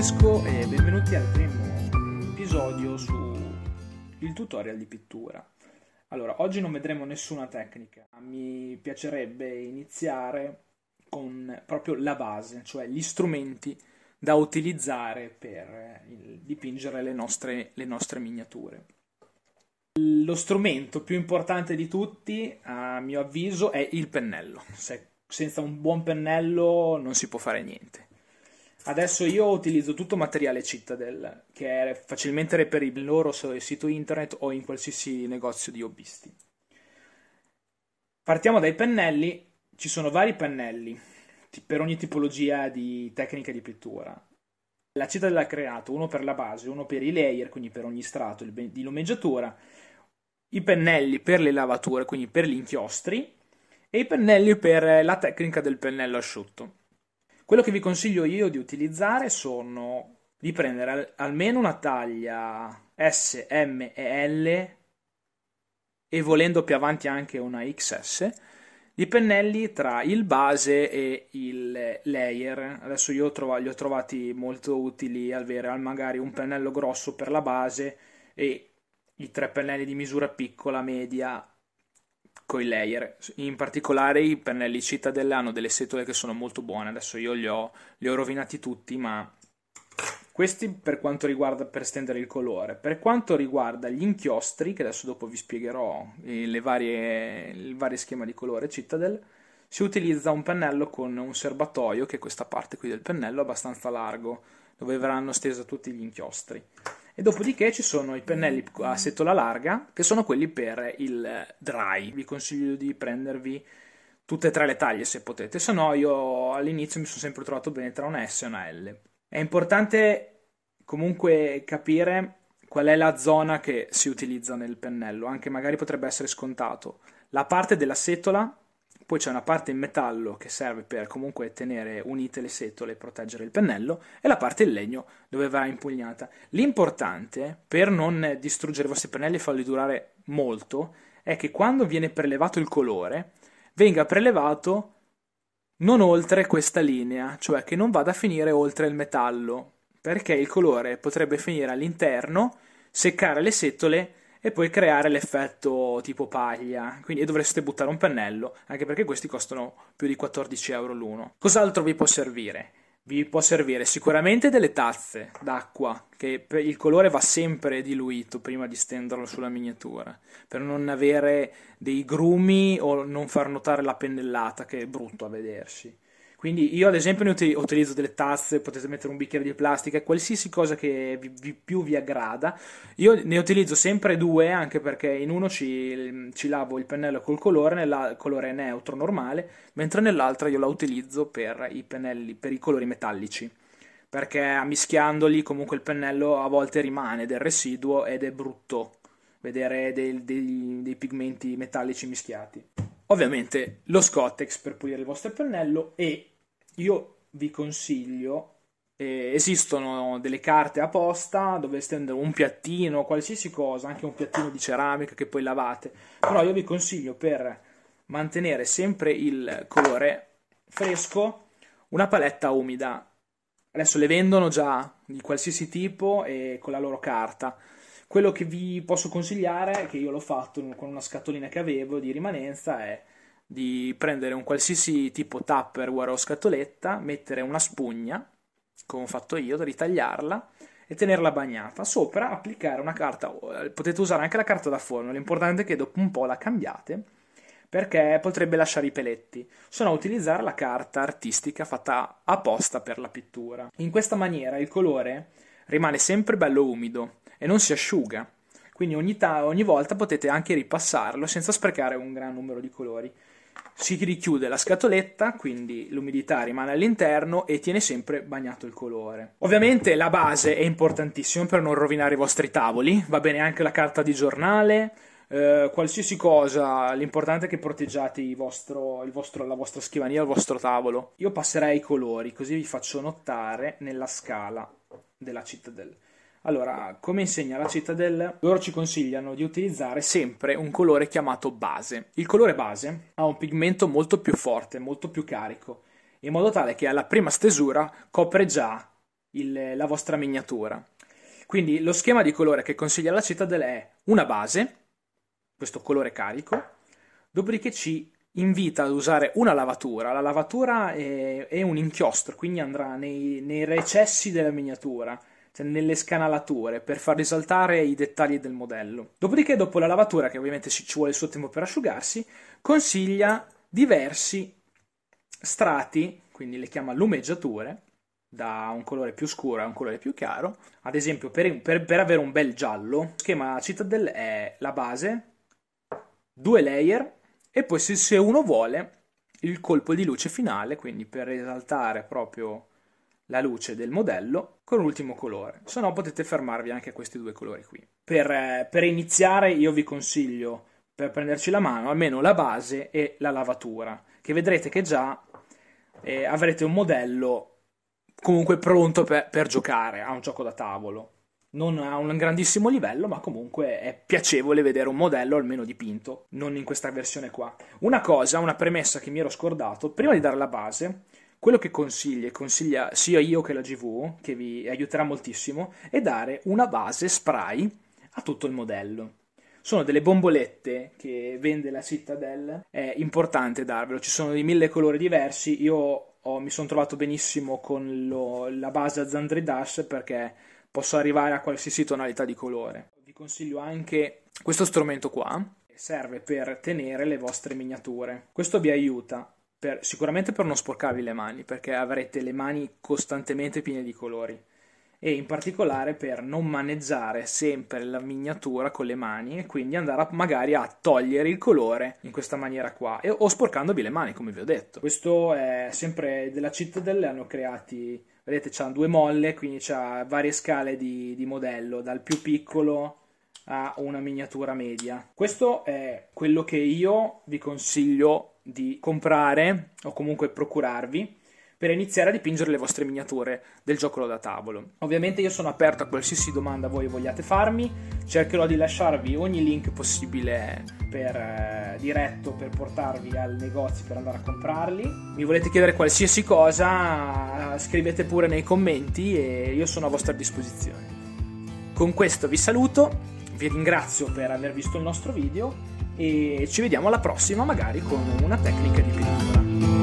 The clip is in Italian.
Francesco e benvenuti al primo episodio sul tutorial di pittura. Allora, oggi non vedremo nessuna tecnica, mi piacerebbe iniziare con proprio la base, cioè gli strumenti da utilizzare per eh, dipingere le nostre, le nostre miniature. Lo strumento più importante di tutti, a mio avviso, è il pennello. Se senza un buon pennello non si può fare niente. Adesso io utilizzo tutto materiale Citadel, che è facilmente reperibile loro sul sito internet o in qualsiasi negozio di hobbisti. Partiamo dai pennelli, ci sono vari pennelli per ogni tipologia di tecnica di pittura. La Citadel ha creato uno per la base, uno per i layer, quindi per ogni strato di lumeggiatura, i pennelli per le lavature, quindi per gli inchiostri, e i pennelli per la tecnica del pennello asciutto. Quello che vi consiglio io di utilizzare sono di prendere al- almeno una taglia S, M e L e volendo più avanti anche una XS di pennelli tra il base e il layer. Adesso io trova- li ho trovati molto utili avere magari un pennello grosso per la base e i tre pennelli di misura piccola, media con i layer. In particolare i pennelli cittadella hanno delle setole che sono molto buone. Adesso io li ho, li ho rovinati tutti, ma questi per quanto riguarda per stendere il colore. Per quanto riguarda gli inchiostri, che adesso dopo vi spiegherò le varie, il vario schema di colore Citadel, si utilizza un pennello con un serbatoio, che è questa parte qui del pennello, abbastanza largo, dove verranno stesi tutti gli inchiostri e dopodiché ci sono i pennelli a setola larga che sono quelli per il dry. Vi consiglio di prendervi tutte e tre le taglie se potete, se no io all'inizio mi sono sempre trovato bene tra una S e una L. È importante comunque capire qual è la zona che si utilizza nel pennello, anche magari potrebbe essere scontato. La parte della setola poi c'è una parte in metallo che serve per comunque tenere unite le setole e proteggere il pennello e la parte in legno dove va impugnata. L'importante per non distruggere i vostri pennelli e farli durare molto è che quando viene prelevato il colore venga prelevato non oltre questa linea, cioè che non vada a finire oltre il metallo, perché il colore potrebbe finire all'interno, seccare le setole e poi creare l'effetto tipo paglia, quindi dovreste buttare un pennello, anche perché questi costano più di 14 euro l'uno. Cos'altro vi può servire? Vi può servire sicuramente delle tazze d'acqua, che il colore va sempre diluito prima di stenderlo sulla miniatura, per non avere dei grumi o non far notare la pennellata, che è brutto a vedersi quindi io ad esempio ne util- utilizzo delle tazze, potete mettere un bicchiere di plastica, qualsiasi cosa che vi, vi, più vi aggrada. Io ne utilizzo sempre due, anche perché in uno ci, ci lavo il pennello col colore, nel colore neutro normale, mentre nell'altra io la utilizzo per i pennelli, per i colori metallici. Perché mischiandoli comunque il pennello a volte rimane del residuo ed è brutto vedere dei, dei, dei pigmenti metallici mischiati ovviamente lo Scottex per pulire il vostro pennello e io vi consiglio eh, esistono delle carte apposta dove stendere un piattino, qualsiasi cosa, anche un piattino di ceramica che poi lavate. Però io vi consiglio per mantenere sempre il colore fresco una paletta umida. Adesso le vendono già di qualsiasi tipo e con la loro carta. Quello che vi posso consigliare, che io l'ho fatto con una scatolina che avevo di rimanenza, è di prendere un qualsiasi tipo tupperware o scatoletta, mettere una spugna, come ho fatto io, ritagliarla e tenerla bagnata. Sopra applicare una carta, potete usare anche la carta da forno, l'importante è che dopo un po' la cambiate perché potrebbe lasciare i peletti, se no utilizzare la carta artistica fatta apposta per la pittura. In questa maniera il colore rimane sempre bello umido e non si asciuga. Quindi ogni, ta- ogni volta potete anche ripassarlo senza sprecare un gran numero di colori. Si richiude la scatoletta, quindi l'umidità rimane all'interno e tiene sempre bagnato il colore. Ovviamente la base è importantissima per non rovinare i vostri tavoli, va bene anche la carta di giornale, eh, qualsiasi cosa, l'importante è che proteggiate il vostro, il vostro, la vostra scrivania, il vostro tavolo. Io passerei ai colori, così vi faccio notare nella scala della Citadel. Allora, come insegna la Citadel, loro ci consigliano di utilizzare sempre un colore chiamato base. Il colore base ha un pigmento molto più forte, molto più carico, in modo tale che alla prima stesura copre già il, la vostra miniatura. Quindi lo schema di colore che consiglia la Citadel è una base, questo colore carico, dopodiché ci invita ad usare una lavatura. La lavatura è, è un inchiostro, quindi andrà nei, nei recessi della miniatura nelle scanalature per far risaltare i dettagli del modello. Dopodiché, dopo la lavatura, che ovviamente ci vuole il suo tempo per asciugarsi, consiglia diversi strati, quindi le chiama lumeggiature, da un colore più scuro a un colore più chiaro. Ad esempio, per, per, per avere un bel giallo, schema Citadel è la base, due layer, e poi se, se uno vuole il colpo di luce finale, quindi per risaltare proprio la luce del modello con l'ultimo colore, se no potete fermarvi anche a questi due colori qui. Per, eh, per iniziare io vi consiglio per prenderci la mano almeno la base e la lavatura, che vedrete che già eh, avrete un modello comunque pronto per, per, giocare a un gioco da tavolo. Non a un grandissimo livello, ma comunque è piacevole vedere un modello almeno dipinto, non in questa versione qua. Una cosa, una premessa che mi ero scordato, prima di dare la base, quello che consiglia, consiglia sia io che la GV, che vi aiuterà moltissimo, è dare una base spray a tutto il modello. Sono delle bombolette che vende la Citadel, è importante darvelo, ci sono di mille colori diversi, io ho, mi sono trovato benissimo con lo, la base a Zandri Dash perché posso arrivare a qualsiasi tonalità di colore. Vi consiglio anche questo strumento qua, serve per tenere le vostre miniature. Questo vi aiuta per, sicuramente per non sporcarvi le mani, perché avrete le mani costantemente piene di colori e in particolare per non maneggiare sempre la miniatura con le mani e quindi andare a, magari a togliere il colore in questa maniera qua e, o sporcandovi le mani come vi ho detto questo è sempre della Citadel hanno creati vedete c'ha due molle quindi c'ha varie scale di, di modello dal più piccolo a una miniatura media questo è quello che io vi consiglio di comprare o comunque procurarvi per iniziare a dipingere le vostre miniature del gioco da tavolo. Ovviamente io sono aperto a qualsiasi domanda voi vogliate farmi, cercherò di lasciarvi ogni link possibile per eh, diretto per portarvi al negozio per andare a comprarli. Mi volete chiedere qualsiasi cosa, scrivete pure nei commenti e io sono a vostra disposizione. Con questo vi saluto, vi ringrazio per aver visto il nostro video e ci vediamo alla prossima magari con una tecnica di pittura.